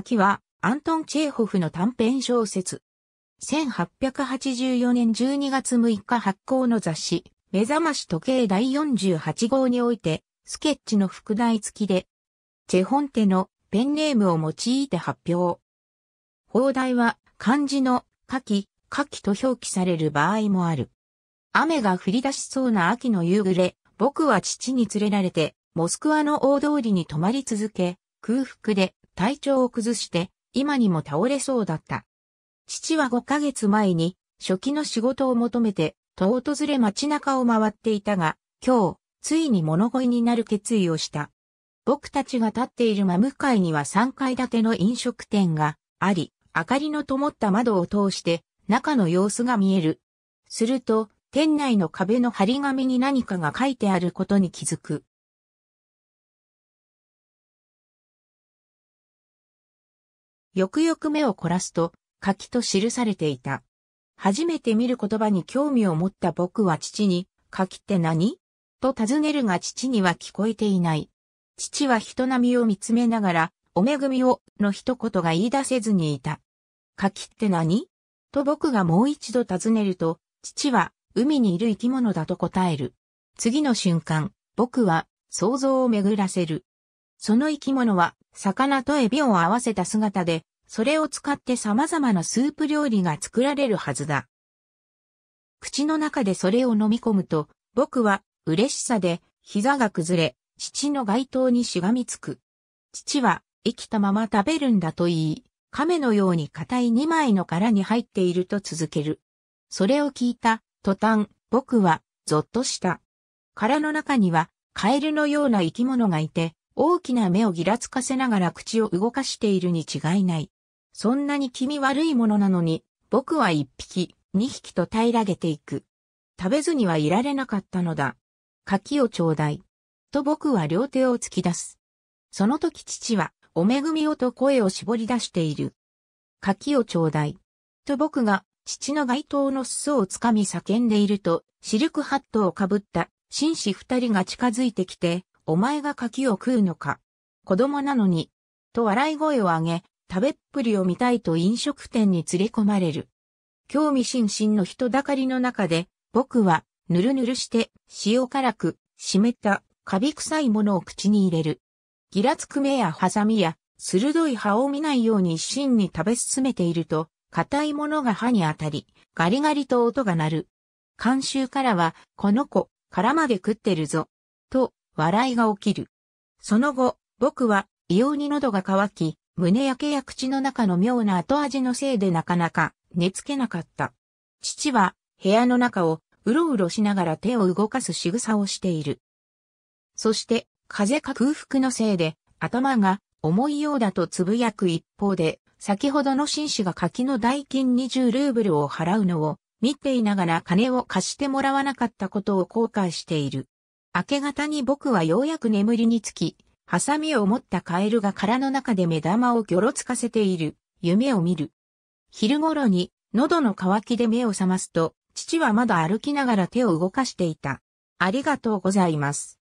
柿は、アントン・チェーホフの短編小説。1884年12月6日発行の雑誌、目覚まし時計第48号において、スケッチの副題付きで、チェホンテのペンネームを用いて発表。放題は漢字の柿、柿と表記される場合もある。雨が降り出しそうな秋の夕暮れ、僕は父に連れられて、モスクワの大通りに泊まり続け、空腹で体調を崩して今にも倒れそうだった。父は5ヶ月前に初期の仕事を求めて、と訪れ街中を回っていたが、今日、ついに物乞いになる決意をした。僕たちが立っている真向かいには3階建ての飲食店があり、明かりの灯った窓を通して中の様子が見える。すると、店内の壁の張り紙に何かが書いてあることに気づく。よくよく目を凝らすと、柿と記されていた。初めて見る言葉に興味を持った僕は父に、柿って何と尋ねるが父には聞こえていない。父は人並みを見つめながら、お恵みを、の一言が言い出せずにいた。柿って何と僕がもう一度尋ねると、父は、海にいる生き物だと答える。次の瞬間、僕は、想像を巡らせる。その生き物は、魚とエビを合わせた姿で、それを使って様々なスープ料理が作られるはずだ。口の中でそれを飲み込むと、僕は嬉しさで膝が崩れ、父の街灯にしがみつく。父は生きたまま食べるんだと言い、亀のように硬い2枚の殻に入っていると続ける。それを聞いた途端、僕はゾッとした。殻の中にはカエルのような生き物がいて、大きな目をぎらつかせながら口を動かしているに違いない。そんなに気味悪いものなのに、僕は一匹、二匹と平らげていく。食べずにはいられなかったのだ。柿をちょうだい。と僕は両手を突き出す。その時父は、お恵みをと声を絞り出している。柿をちょうだい。と僕が、父の街灯の裾をつかみ叫んでいると、シルクハットをかぶった、紳士二人が近づいてきて、お前が柿を食うのか。子供なのに、と笑い声を上げ、食べっぷりを見たいと飲食店に連れ込まれる。興味津々の人だかりの中で、僕は、ぬるぬるして、塩辛く、湿った、カビ臭いものを口に入れる。ギラつく目やハサミや、鋭い歯を見ないように一心に食べ進めていると、硬いものが歯に当たり、ガリガリと音が鳴る。監修からは、この子、殻まで食ってるぞ。と、笑いが起きる。その後、僕は異様に喉が渇き、胸焼けや口の中の妙な後味のせいでなかなか寝つけなかった。父は部屋の中をうろうろしながら手を動かす仕草をしている。そして風か空腹のせいで頭が重いようだとつぶやく一方で、先ほどの紳士が柿の代金20ルーブルを払うのを見ていながら金を貸してもらわなかったことを後悔している。明け方に僕はようやく眠りにつき、ハサミを持ったカエルが殻の中で目玉をギョロつかせている、夢を見る。昼頃に、喉の渇きで目を覚ますと、父はまだ歩きながら手を動かしていた。ありがとうございます。